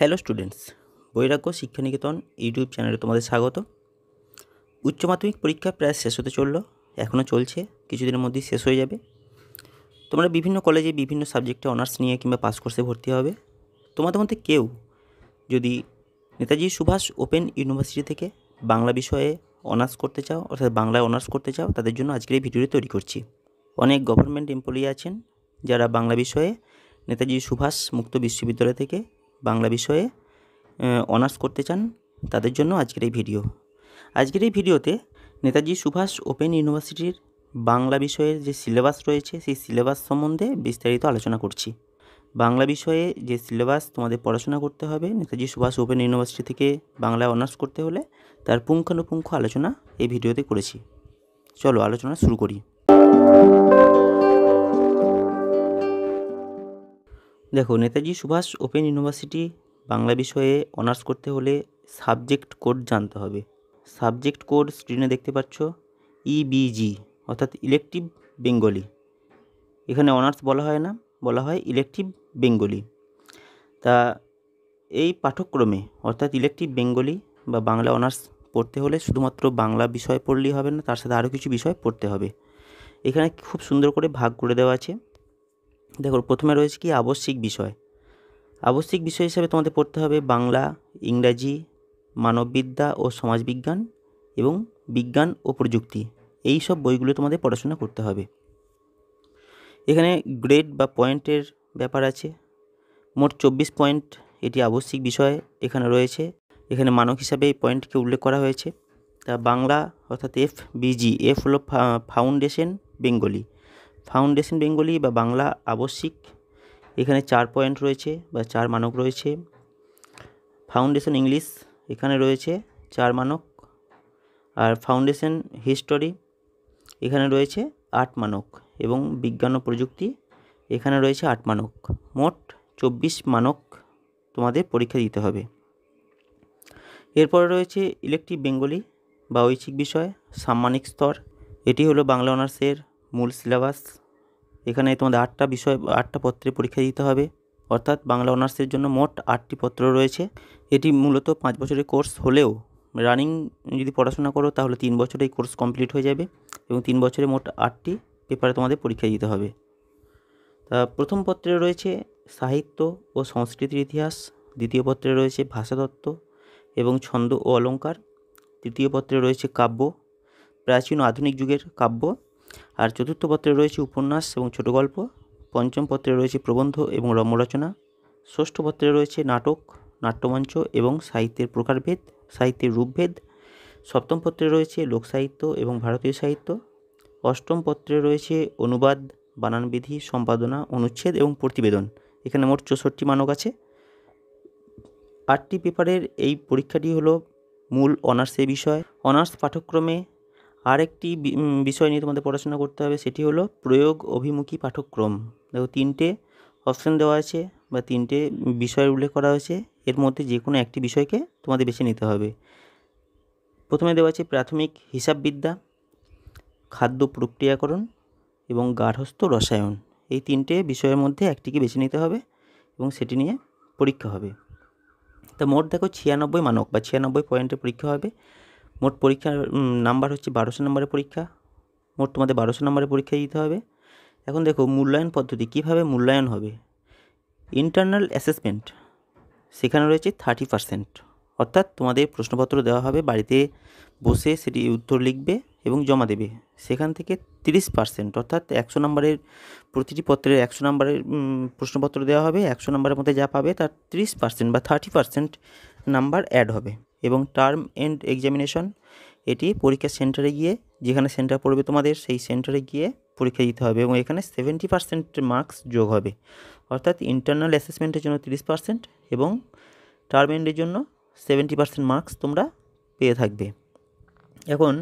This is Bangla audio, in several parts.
হ্যালো স্টুডেন্টস বৈরাগ্য শিক্ষানিকেতন ইউটিউব চ্যানেলে তোমাদের স্বাগত উচ্চ মাধ্যমিক পরীক্ষা প্রায় শেষ হতে চললো এখনও চলছে কিছুদিনের মধ্যেই শেষ হয়ে যাবে তোমরা বিভিন্ন কলেজে বিভিন্ন সাবজেক্টে অনার্স নিয়ে কিংবা পাস কোর্সে ভর্তি হবে তোমাদের মধ্যে কেউ যদি নেতাজি সুভাষ ওপেন ইউনিভার্সিটি থেকে বাংলা বিষয়ে অনার্স করতে চাও অর্থাৎ বাংলায় অনার্স করতে চাও তাদের জন্য আজকের এই ভিডিওটি তৈরি করছি অনেক গভর্নমেন্ট এমপ্লয়ি আছেন যারা বাংলা বিষয়ে নেতাজি সুভাষ মুক্ত বিশ্ববিদ্যালয় থেকে বাংলা বিষয়ে অনার্স করতে চান তাদের জন্য আজকের এই ভিডিও আজকের এই ভিডিওতে নেতাজি সুভাষ ওপেন ইউনিভার্সিটির বাংলা বিষয়ের যে সিলেবাস রয়েছে সেই সিলেবাস সম্বন্ধে বিস্তারিত আলোচনা করছি বাংলা বিষয়ে যে সিলেবাস তোমাদের পড়াশোনা করতে হবে নেতাজি সুভাষ ওপেন ইউনিভার্সিটি থেকে বাংলা অনার্স করতে হলে তার পুঙ্খানুপুঙ্খ আলোচনা এই ভিডিওতে করেছি চলো আলোচনা শুরু করি দেখো নেতাজি সুভাষ ওপেন ইউনিভার্সিটি বাংলা বিষয়ে অনার্স করতে হলে সাবজেক্ট কোড জানতে হবে সাবজেক্ট কোড স্ক্রিনে দেখতে পাচ্ছ ইবিজি e অর্থাৎ ইলেকটিভ বেঙ্গলি এখানে অনার্স বলা হয় না বলা হয় ইলেকটিভ বেঙ্গলি তা এই পাঠ্যক্রমে অর্থাৎ ইলেকটিভ বেঙ্গলি বা বাংলা অনার্স পড়তে হলে শুধুমাত্র বাংলা বিষয় পড়লেই হবে না তার সাথে আরও কিছু বিষয় পড়তে হবে এখানে খুব সুন্দর করে ভাগ করে দেওয়া আছে দেখো প্রথমে রয়েছে কি আবশ্যিক বিষয় আবশ্যিক বিষয় হিসেবে তোমাদের পড়তে হবে বাংলা ইংরাজি মানববিদ্যা ও সমাজবিজ্ঞান এবং বিজ্ঞান ও প্রযুক্তি এই সব বইগুলো তোমাদের পড়াশোনা করতে হবে এখানে গ্রেড বা পয়েন্টের ব্যাপার আছে মোট চব্বিশ পয়েন্ট এটি আবশ্যিক বিষয় এখানে রয়েছে এখানে মানক হিসাবে এই পয়েন্টকে উল্লেখ করা হয়েছে তা বাংলা অর্থাৎ এফ বিজি এফ হলো ফাউন্ডেশন বেঙ্গলি ফাউন্ডেশন বেঙ্গলি বা বাংলা আবশ্যিক এখানে চার পয়েন্ট রয়েছে বা চার মানক রয়েছে ফাউন্ডেশন ইংলিশ এখানে রয়েছে চার মানক আর ফাউন্ডেশন হিস্টোরি এখানে রয়েছে আট মানক এবং বিজ্ঞান ও প্রযুক্তি এখানে রয়েছে আট মানক মোট চব্বিশ মানক তোমাদের পরীক্ষা দিতে হবে এরপরে রয়েছে ইলেকটিভ বেঙ্গলি বা ঐচ্ছিক বিষয় সাম্মানিক স্তর এটি হলো বাংলা অনার্সের মূল সিলেবাস এখানে তোমাদের আটটা বিষয় আটটা পত্রে পরীক্ষা দিতে হবে অর্থাৎ বাংলা অনার্সের জন্য মোট আটটি পত্র রয়েছে এটি মূলত পাঁচ বছরের কোর্স হলেও রানিং যদি পড়াশোনা করো তাহলে তিন বছরে এই কোর্স কমপ্লিট হয়ে যাবে এবং তিন বছরে মোট আটটি পেপারে তোমাদের পরীক্ষা দিতে হবে তা প্রথম পত্রে রয়েছে সাহিত্য ও সংস্কৃতির ইতিহাস দ্বিতীয় পত্রে রয়েছে ভাষাতত্ত্ব এবং ছন্দ ও অলঙ্কার তৃতীয় পত্রে রয়েছে কাব্য প্রাচীন আধুনিক যুগের কাব্য আর চতুর্থ পত্রে রয়েছে উপন্যাস এবং ছোট গল্প পঞ্চম পত্রে রয়েছে প্রবন্ধ এবং রম্যরচনা ষষ্ঠ পত্রে রয়েছে নাটক নাট্যমঞ্চ এবং সাহিত্যের প্রকারভেদ সাহিত্যের রূপভেদ সপ্তম পত্রে রয়েছে লোকসাহিত্য এবং ভারতীয় সাহিত্য অষ্টম পত্রে রয়েছে অনুবাদ বানানবিধি সম্পাদনা অনুচ্ছেদ এবং প্রতিবেদন এখানে মোট চৌষট্টি মানক আছে আটটি পেপারের এই পরীক্ষাটি হলো মূল অনার্সের বিষয় অনার্স পাঠ্যক্রমে আরেকটি বিষয় নিয়ে তোমাদের পড়াশোনা করতে হবে সেটি হলো প্রয়োগ অভিমুখী পাঠ্যক্রম দেখো তিনটে অপশন দেওয়া আছে বা তিনটে বিষয়ের উল্লেখ করা হয়েছে এর মধ্যে যে কোনো একটি বিষয়কে তোমাদের বেছে নিতে হবে প্রথমে দেওয়া আছে প্রাথমিক হিসাববিদ্যা খাদ্য প্রক্রিয়াকরণ এবং গার্হস্থ রসায়ন এই তিনটে বিষয়ের মধ্যে একটিকে বেছে নিতে হবে এবং সেটি নিয়ে পরীক্ষা হবে তা মোট দেখো ছিয়ানব্বই মানক বা ছিয়ানব্বই পয়েন্টের পরীক্ষা হবে মোট পরীক্ষার নাম্বার হচ্ছে বারোশো নম্বরের পরীক্ষা মোট তোমাদের বারোশো নম্বরের পরীক্ষা দিতে হবে এখন দেখো মূল্যায়ন পদ্ধতি কীভাবে মূল্যায়ন হবে ইন্টারনাল অ্যাসেসমেন্ট সেখানে রয়েছে থার্টি পারসেন্ট অর্থাৎ তোমাদের প্রশ্নপত্র দেওয়া হবে বাড়িতে বসে সেটি উত্তর লিখবে এবং জমা দেবে সেখান থেকে তিরিশ পার্সেন্ট অর্থাৎ একশো নম্বরের প্রতিটি পত্রের একশো নম্বরের প্রশ্নপত্র দেওয়া হবে একশো নম্বরের মধ্যে যা পাবে তার তিরিশ পার্সেন্ট বা থার্টি পার্সেন্ট নাম্বার অ্যাড হবে এবং টার্ম এন্ড এক্সামিনেশন এটি পরীক্ষা সেন্টারে গিয়ে যেখানে সেন্টার পড়বে তোমাদের সেই সেন্টারে গিয়ে পরীক্ষা দিতে হবে এবং এখানে সেভেন্টি পার্সেন্ট মার্কস যোগ হবে অর্থাৎ ইন্টারনাল অ্যাসেসমেন্টের জন্য তিরিশ পার্সেন্ট এবং টার্ম এন্ডের জন্য সেভেন্টি পার্সেন্ট মার্কস তোমরা পেয়ে থাকবে এখন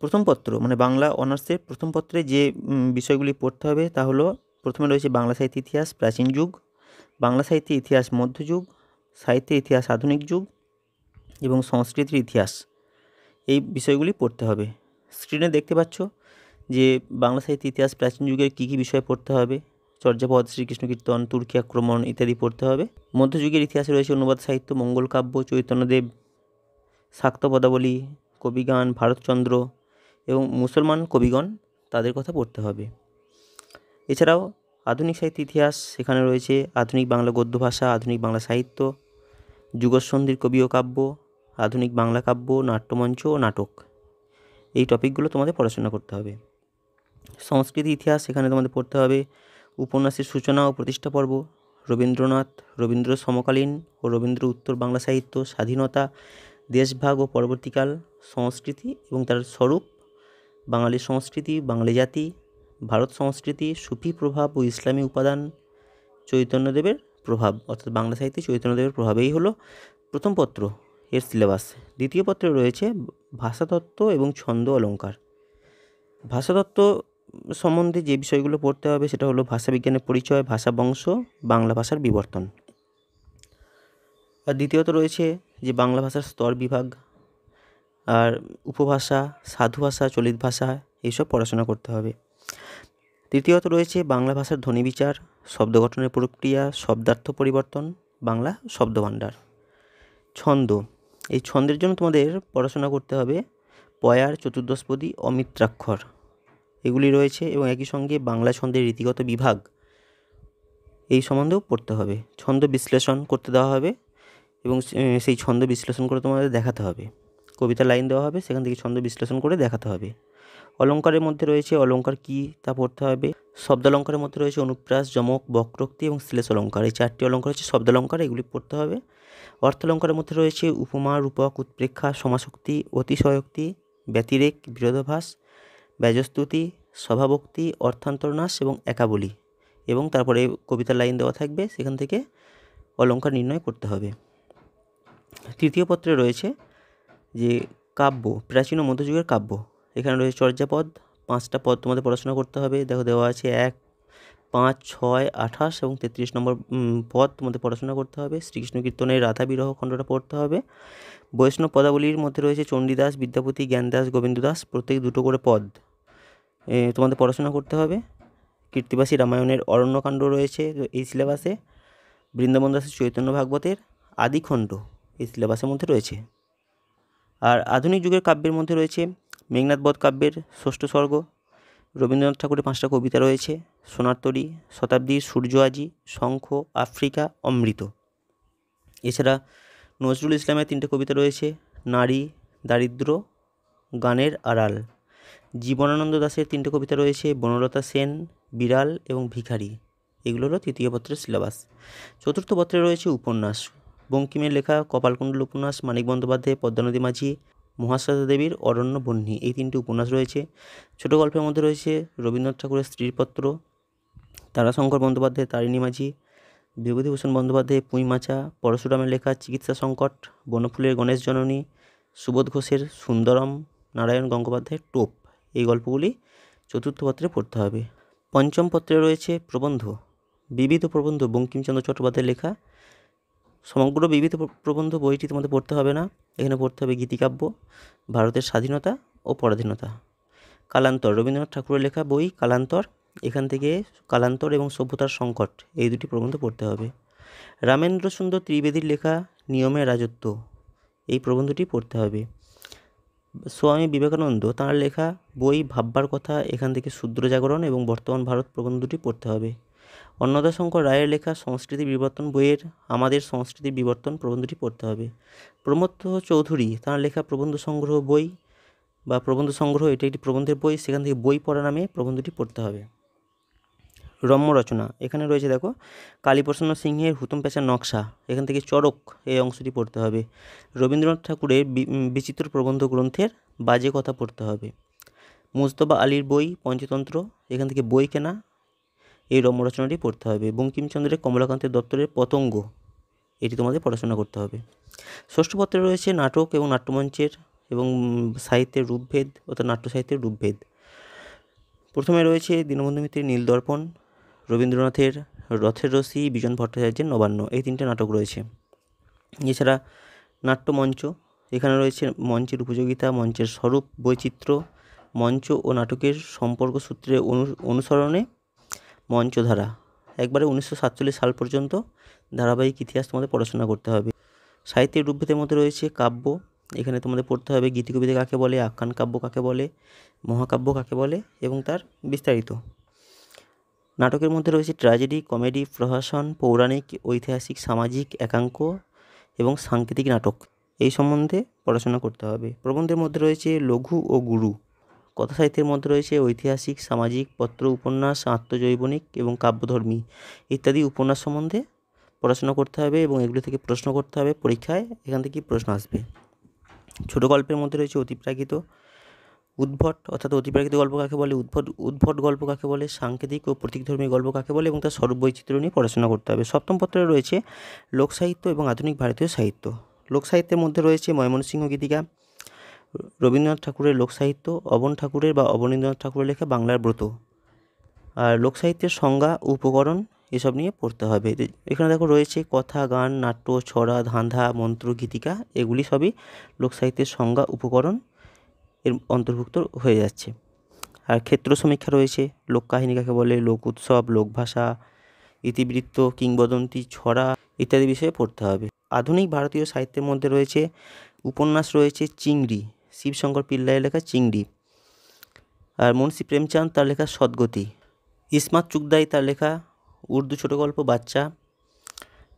প্রথম পত্র মানে বাংলা অনার্সের প্রথম পত্রে যে বিষয়গুলি পড়তে হবে তা হলো প্রথমে রয়েছে বাংলা সাহিত্য ইতিহাস প্রাচীন যুগ বাংলা সাহিত্যে ইতিহাস মধ্যযুগ সাহিত্যের ইতিহাস আধুনিক যুগ এবং সংস্কৃতির ইতিহাস এই বিষয়গুলি পড়তে হবে স্ক্রিনে দেখতে পাচ্ছ যে বাংলা সাহিত্য ইতিহাস প্রাচীন যুগের কী কী বিষয় পড়তে হবে চর্যাপদ শ্রীকৃষ্ণ কীর্তন তুর্কি আক্রমণ ইত্যাদি পড়তে হবে মধ্যযুগের ইতিহাসে রয়েছে অনুবাদ সাহিত্য মঙ্গল কাব্য চৈতন্যদেব শাক্ত পদাবলী কবিগান ভারতচন্দ্র এবং মুসলমান কবিগণ তাদের কথা পড়তে হবে এছাড়াও আধুনিক সাহিত্য ইতিহাস সেখানে রয়েছে আধুনিক বাংলা গদ্য ভাষা আধুনিক বাংলা সাহিত্য যুগসন্ধির কবি ও কাব্য আধুনিক বাংলা কাব্য নাট্যমঞ্চ ও নাটক এই টপিকগুলো তোমাদের পড়াশোনা করতে হবে সংস্কৃতি ইতিহাস এখানে তোমাদের পড়তে হবে উপন্যাসের সূচনা ও প্রতিষ্ঠা পর্ব রবীন্দ্রনাথ রবীন্দ্র সমকালীন ও রবীন্দ্র উত্তর বাংলা সাহিত্য স্বাধীনতা দেশভাগ ও পরবর্তীকাল সংস্কৃতি এবং তার স্বরূপ বাঙালি সংস্কৃতি বাঙালি জাতি ভারত সংস্কৃতি সুফি প্রভাব ও ইসলামী উপাদান চৈতন্যদেবের প্রভাব অর্থাৎ বাংলা সাহিত্যে চৈতন্যদেবের প্রভাবেই হলো প্রথম পত্র এর সিলেবাস দ্বিতীয় পত্রে রয়েছে ভাষাতত্ত্ব এবং ছন্দ অলঙ্কার ভাষাতত্ত্ব সম্বন্ধে যে বিষয়গুলো পড়তে হবে সেটা হলো ভাষাবিজ্ঞানের পরিচয় ভাষা বংশ বাংলা ভাষার বিবর্তন আর দ্বিতীয়ত রয়েছে যে বাংলা ভাষার স্তর বিভাগ আর উপভাষা সাধু ভাষা চলিত ভাষা এইসব পড়াশোনা করতে হবে তৃতীয়ত রয়েছে বাংলা ভাষার ধ্বনি বিচার শব্দ গঠনের প্রক্রিয়া শব্দার্থ পরিবর্তন বাংলা শব্দভাণ্ডার ছন্দ এই ছন্দের জন্য তোমাদের পড়াশোনা করতে হবে পয়ার চতুর্দশপদী অমিত্রাক্ষর এগুলি রয়েছে এবং একই সঙ্গে বাংলা ছন্দের রীতিগত বিভাগ এই সম্বন্ধেও পড়তে হবে ছন্দ বিশ্লেষণ করতে দেওয়া হবে এবং সেই ছন্দ বিশ্লেষণ করে তোমাদের দেখাতে হবে কবিতা লাইন দেওয়া হবে সেখান থেকে ছন্দ বিশ্লেষণ করে দেখাতে হবে অলঙ্কারের মধ্যে রয়েছে অলঙ্কার কি তা পড়তে হবে শব্দালঙ্কারের মধ্যে রয়েছে অনুপ্রাস যমক বক্রোক্তি এবং শ্লেষ অলঙ্কার এই চারটি অলঙ্কার হচ্ছে শব্দালঙ্কার এগুলি পড়তে হবে অর্থালঙ্কারের মধ্যে রয়েছে উপমা রূপক উৎপ্রেক্ষা সমাশক্তি অতিশয়োক্তি ব্যতিরেক বিরোধাভাস ব্যজস্তুতি স্বভাবোক্তি অর্থান্তরনাশ এবং একাবলি এবং তারপরে কবিতার লাইন দেওয়া থাকবে সেখান থেকে অলঙ্কার নির্ণয় করতে হবে তৃতীয় পত্রে রয়েছে যে কাব্য প্রাচীন ও মধ্যযুগের কাব্য এখানে রয়েছে চর্যাপদ পাঁচটা পদ তোমাদের পড়াশোনা করতে হবে দেখো দেওয়া আছে এক পাঁচ ছয় আঠাশ এবং তেত্রিশ নম্বর পদ তোমাদের পড়াশোনা করতে হবে শ্রীকৃষ্ণ কীর্তনের রাধা বিরহ খণ্ডটা পড়তে হবে বৈষ্ণব পদাবলীর মধ্যে রয়েছে চণ্ডীদাস বিদ্যাপতি জ্ঞানদাস গোবিন্দ দাস প্রত্যেক দুটো করে পদ তোমাদের পড়াশোনা করতে হবে কীর্তিবাসী রামায়ণের অরণ্যকাণ্ড রয়েছে এই সিলেবাসে বৃন্দাবন দাসের চৈতন্য ভাগবতের আদিখণ্ড এই সিলেবাসের মধ্যে রয়েছে আর আধুনিক যুগের কাব্যের মধ্যে রয়েছে মেঘনাথ বধ কাব্যের ষষ্ঠ স্বর্গ রবীন্দ্রনাথ ঠাকুরের পাঁচটা কবিতা রয়েছে সোনারতরী শতাব্দী সূর্য আজি শঙ্খ আফ্রিকা অমৃত এছাড়া নজরুল ইসলামের তিনটে কবিতা রয়েছে নারী দারিদ্র গানের আড়াল জীবনানন্দ দাসের তিনটে কবিতা রয়েছে বনলতা সেন বিড়াল এবং ভিখারি এগুলো হলো তৃতীয় পত্রের সিলেবাস চতুর্থ পত্রে রয়েছে উপন্যাস বঙ্কিমের লেখা কপালকুণ্ডল উপন্যাস মানিক বন্দ্যোপাধ্যায় পদ্মানদী মাঝি মহাশ্বেতা দেবীর অরণ্য বহ্নী এই তিনটি উপন্যাস রয়েছে ছোট গল্পের মধ্যে রয়েছে রবীন্দ্রনাথ ঠাকুরের স্ত্রীপত্র তারাশঙ্কর বন্দ্যোপাধ্যায় তারিণী মাঝি বিভূতিভূষণ বন্দ্যোপাধ্যায় পুঁইমাচা পরশুরামের লেখা চিকিৎসা সংকট বনফুলের গণেশ জননী সুবোধ ঘোষের সুন্দরম নারায়ণ গঙ্গোপাধ্যায়ের টোপ এই গল্পগুলি চতুর্থ পত্রে পড়তে হবে পঞ্চম পত্রে রয়েছে প্রবন্ধ বিবিধ প্রবন্ধ বঙ্কিমচন্দ্র চট্টোপাধ্যায়ের লেখা সমগ্র বিবিধ প্রবন্ধ বইটি তোমাদের পড়তে হবে না এখানে পড়তে হবে গীতিকাব্য ভারতের স্বাধীনতা ও পরাধীনতা কালান্তর রবীন্দ্রনাথ ঠাকুরের লেখা বই কালান্তর এখান থেকে কালান্তর এবং সভ্যতার সংকট এই দুটি প্রবন্ধ পড়তে হবে রামেন্দ্র সুন্দর ত্রিবেদীর লেখা নিয়মের রাজত্ব এই প্রবন্ধটি পড়তে হবে স্বামী বিবেকানন্দ তাঁর লেখা বই ভাববার কথা এখান থেকে শূদ্র জাগরণ এবং বর্তমান ভারত প্রবন্ধটি পড়তে হবে অন্নদাশঙ্কর রায়ের লেখা সংস্কৃতি বিবর্তন বইয়ের আমাদের সংস্কৃতি বিবর্তন প্রবন্ধটি পড়তে হবে প্রমোদ চৌধুরী তাঁর লেখা প্রবন্ধ সংগ্রহ বই বা প্রবন্ধ সংগ্রহ এটি একটি প্রবন্ধের বই সেখান থেকে বই পড়া নামে প্রবন্ধটি পড়তে হবে রম্য রচনা এখানে রয়েছে দেখো কালীপ্রসন্ন সিংহের হুতুম পেঁচা নকশা এখান থেকে চরক এই অংশটি পড়তে হবে রবীন্দ্রনাথ ঠাকুরের বিচিত্র প্রবন্ধ গ্রন্থের বাজে কথা পড়তে হবে মুজতবা আলীর বই পঞ্চতন্ত্র এখান থেকে বই কেনা এই রম্যরচনাটি পড়তে হবে বঙ্কিমচন্দ্রের কমলাকান্তের দপ্তরের পতঙ্গ এটি তোমাদের পড়াশোনা করতে হবে ষষ্ঠ পত্রে রয়েছে নাটক এবং নাট্যমঞ্চের এবং সাহিত্যের রূপভেদ অর্থাৎ নাট্য সাহিত্যের রূপভেদ প্রথমে রয়েছে দীনবন্ধু মিত্রের নীলদর্পণ রবীন্দ্রনাথের রথের রসি বিজন ভট্টাচার্যের নবান্ন এই তিনটে নাটক রয়েছে এছাড়া নাট্যমঞ্চ এখানে রয়েছে মঞ্চের উপযোগিতা মঞ্চের স্বরূপ বৈচিত্র্য মঞ্চ ও নাটকের সম্পর্ক সূত্রে অনুসরণে মঞ্চধারা একবারে উনিশশো সাতচল্লিশ সাল পর্যন্ত ধারাবাহিক ইতিহাস তোমাদের পড়াশোনা করতে হবে সাহিত্যের রূপভেদের মধ্যে রয়েছে কাব্য এখানে তোমাদের পড়তে হবে গীতিকবিতা কাকে বলে আখ্যান কাব্য কাকে বলে মহাকাব্য কাকে বলে এবং তার বিস্তারিত নাটকের মধ্যে রয়েছে ট্র্যাজেডি কমেডি প্রশাসন পৌরাণিক ঐতিহাসিক সামাজিক একাঙ্ক এবং সাংকেতিক নাটক এই সম্বন্ধে পড়াশোনা করতে হবে প্রবন্ধের মধ্যে রয়েছে লঘু ও গুরু কথাসাহিত্যের মধ্যে রয়েছে ঐতিহাসিক সামাজিক পত্র উপন্যাস আত্মজৈবনিক এবং কাব্যধর্মী ইত্যাদি উপন্যাস সম্বন্ধে পড়াশোনা করতে হবে এবং এগুলো থেকে প্রশ্ন করতে হবে পরীক্ষায় এখান থেকে প্রশ্ন আসবে ছোট গল্পের মধ্যে রয়েছে অতিপ্রাকৃত উদ্ভট অর্থাৎ অতিপ্রাকৃত গল্প কাকে বলে উদ্ভট উদ্ভট গল্প কাকে বলে সাংকেতিক ও প্রতীকধর্মী গল্প কাকে বলে এবং তার স্বরূপ বৈচিত্র্য নিয়ে পড়াশোনা করতে হবে সপ্তম পত্রে রয়েছে লোকসাহিত্য এবং আধুনিক ভারতীয় সাহিত্য লোকসাহিত্যের মধ্যে রয়েছে ময়মনসিংহ গীতিকা রবীন্দ্রনাথ ঠাকুরের লোকসাহিত্য অবন ঠাকুরের বা অবনীন্দ্রনাথ ঠাকুরের লেখা বাংলার ব্রত আর লোকসাহিত্যের সংজ্ঞা উপকরণ এসব নিয়ে পড়তে হবে এখানে দেখো রয়েছে কথা গান নাট্য ছড়া ধাঁধা মন্ত্র গীতিকা এগুলি সবই লোকসাহিত্যের সংজ্ঞা উপকরণ এর অন্তর্ভুক্ত হয়ে যাচ্ছে আর ক্ষেত্র সমীক্ষা রয়েছে লোককাহিনী কাকে বলে লোক উৎসব লোকভাষা ইতিবৃত্ত কিংবদন্তি ছড়া ইত্যাদি বিষয়ে পড়তে হবে আধুনিক ভারতীয় সাহিত্যের মধ্যে রয়েছে উপন্যাস রয়েছে চিংড়ি শিবশঙ্কর পিল্লাই লেখা চিংড়ি আর মুন্সি প্রেমচাঁদ তার লেখা সদ্গতি ইসমাত চুকদাই তার লেখা উর্দু ছোট গল্প বাচ্চা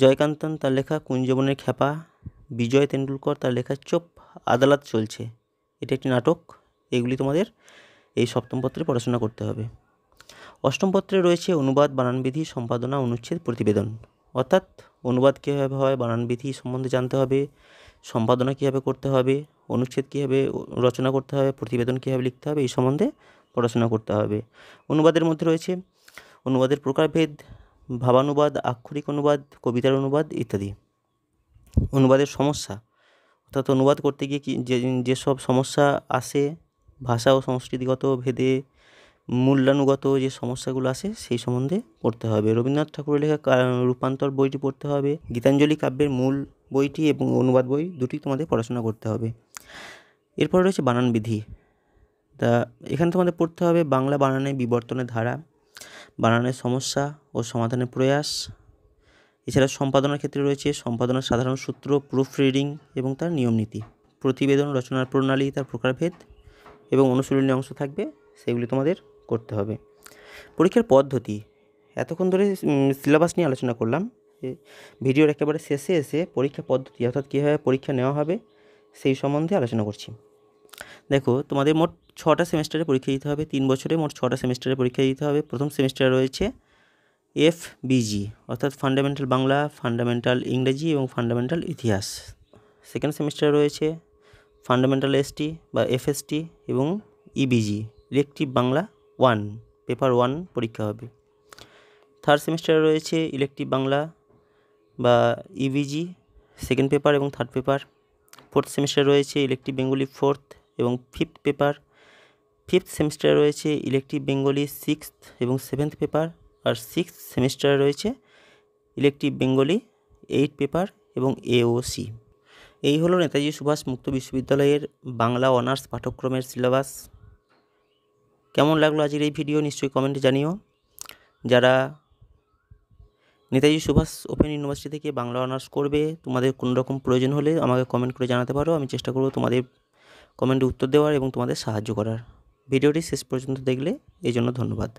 জয়কান্তন তার লেখা কুঞ্জবনের খ্যাপা বিজয় তেন্ডুলকর তার লেখা চোপ আদালত চলছে এটা একটি নাটক এগুলি তোমাদের এই সপ্তম পত্রে পড়াশোনা করতে হবে অষ্টম পত্রে রয়েছে অনুবাদ বানানবিধি সম্পাদনা অনুচ্ছেদ প্রতিবেদন অর্থাৎ অনুবাদ কীভাবে হয় বানানবিধি সম্বন্ধে জানতে হবে সম্পাদনা কীভাবে করতে হবে অনুচ্ছেদ কীভাবে রচনা করতে হবে প্রতিবেদন কীভাবে লিখতে হবে এই সম্বন্ধে পড়াশোনা করতে হবে অনুবাদের মধ্যে রয়েছে অনুবাদের প্রকারভেদ ভাবানুবাদ আক্ষরিক অনুবাদ কবিতার অনুবাদ ইত্যাদি অনুবাদের সমস্যা অর্থাৎ অনুবাদ করতে গিয়ে কি যে যেসব সমস্যা আসে ভাষা ও সংস্কৃতিগত ভেদে মূল্যানুগত যে সমস্যাগুলো আছে সেই সম্বন্ধে পড়তে হবে রবীন্দ্রনাথ ঠাকুরের লেখা রূপান্তর বইটি পড়তে হবে গীতাঞ্জলি কাব্যের মূল বইটি এবং অনুবাদ বই দুটি তোমাদের পড়াশোনা করতে হবে এরপর রয়েছে বানান বিধি তা এখানে তোমাদের পড়তে হবে বাংলা বানানের বিবর্তনের ধারা বানানের সমস্যা ও সমাধানের প্রয়াস এছাড়া সম্পাদনার ক্ষেত্রে রয়েছে সম্পাদনার সাধারণ সূত্র প্রুফ রিডিং এবং তার নিয়মনীতি প্রতিবেদন রচনার প্রণালী তার প্রকারভেদ এবং অনুশীলনী অংশ থাকবে সেগুলি তোমাদের করতে হবে পরীক্ষার পদ্ধতি এতক্ষণ ধরে সিলেবাস নিয়ে আলোচনা করলাম ভিডিওর একেবারে শেষে এসে পরীক্ষা পদ্ধতি অর্থাৎ কীভাবে পরীক্ষা নেওয়া হবে সেই সম্বন্ধে আলোচনা করছি দেখো তোমাদের মোট ছটা সেমিস্টারে পরীক্ষা দিতে হবে তিন বছরে মোট ছটা সেমিস্টারে পরীক্ষা দিতে হবে প্রথম সেমিস্টার রয়েছে এফ বিজি অর্থাৎ ফান্ডামেন্টাল বাংলা ফান্ডামেন্টাল ইংরেজি এবং ফান্ডামেন্টাল ইতিহাস সেকেন্ড সেমিস্টার রয়েছে ফান্ডামেন্টাল এসটি বা এফএসটি এবং EBG e elective Bangla one paper one পরীক্ষা হবে থার্ড সেমিস্টারে রয়েছে ইলেকটিভ বাংলা বা ইবিজি সেকেন্ড পেপার এবং থার্ড পেপার ফোর্থ সেমিস্টার রয়েছে ইলেকটিভ বেঙ্গলি ফোর্থ এবং ফিফথ পেপার ফিফথ সেমিস্টারে রয়েছে ইলেকটিভ বেঙ্গলি সিক্সথ এবং সেভেন্থ পেপার আর সিক্স সেমিস্টারে রয়েছে ইলেকটিভ বেঙ্গলি এইট পেপার এবং এওসি এই হলো নেতাজি সুভাষ মুক্ত বিশ্ববিদ্যালয়ের বাংলা অনার্স পাঠ্যক্রমের সিলেবাস কেমন লাগলো আজকের এই ভিডিও নিশ্চয়ই কমেন্টে জানিও যারা নেতাজি সুভাষ ওপেন ইউনিভার্সিটি থেকে বাংলা অনার্স করবে তোমাদের কোনো রকম প্রয়োজন হলে আমাকে কমেন্ট করে জানাতে পারো আমি চেষ্টা করব তোমাদের কমেন্টে উত্তর দেওয়ার এবং তোমাদের সাহায্য করার ভিডিওটি শেষ পর্যন্ত দেখলে এই জন্য ধন্যবাদ